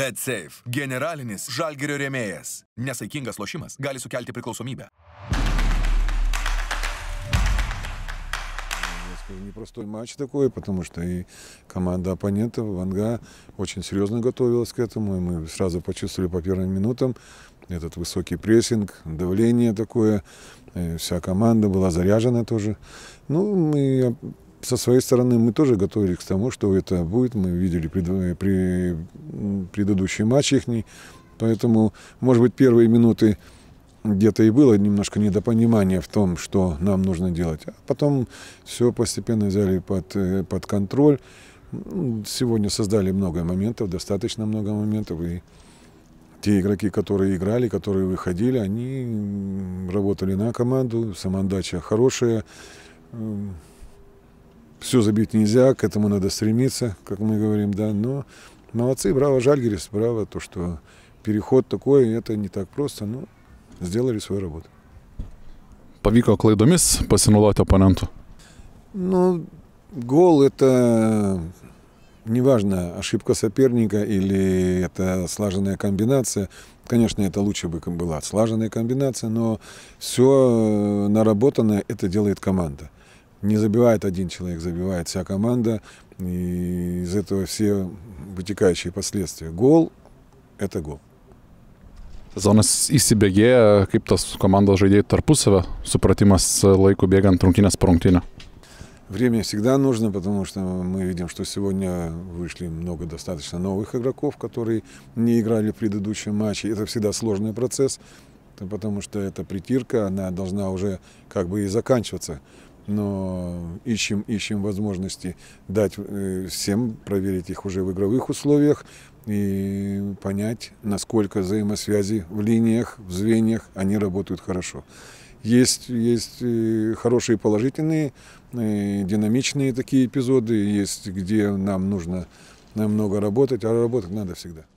Bet Safe generalinis žalgerio rėmėjas. Nesaikingas lošimas gali sukelti priklausomybę. Непростой матч такой, потому что и команда оппонента Ванга, очень серьезно готовилась к этому. И мы сразу почувствовали по первым минутам этот высокий прессинг, давление такое. И вся команда была заряжена тоже. Ну, мы со своей стороны мы тоже готовились к тому, что это будет. Мы видели пред, при, предыдущий матч их. Поэтому, может быть, первые минуты где-то и было немножко недопонимание в том, что нам нужно делать. А потом все постепенно взяли под, э, под контроль. Сегодня создали много моментов, достаточно много моментов. И те игроки, которые играли, которые выходили, они работали на команду. Самоотдача хорошая все забить нельзя, к этому надо стремиться, как мы говорим, да, но молодцы, браво, Жальгерис, браво, то, что переход такой, это не так просто, но сделали свою работу. Pavyko klaidomis pasinaudoti оппоненту. Ну, гол – это неважно, ошибка соперника или это слаженная комбинация. Конечно, это лучше бы была слаженная комбинация, но все э, наработанное это делает команда не забивает один человек, забивает вся команда. И из этого все вытекающие последствия. Гол – это gol. Sezonas įsibėgėja, kaip tas komandos žaidėjai tarpusavę supratimas laikų bėgant rungtynės po rungtynę. Время всегда нужно, потому что мы видим, что сегодня вышли много достаточно новых игроков, которые не играли в предыдущем матче. Это всегда сложный процесс, потому что эта притирка, она должна уже как бы и заканчиваться но ищем, ищем возможности дать э, всем проверить их уже в игровых условиях и понять, насколько взаимосвязи в линиях, в звеньях, они работают хорошо. Есть, есть э, хорошие положительные, э, динамичные такие эпизоды, есть где нам нужно много работать, а работать надо всегда.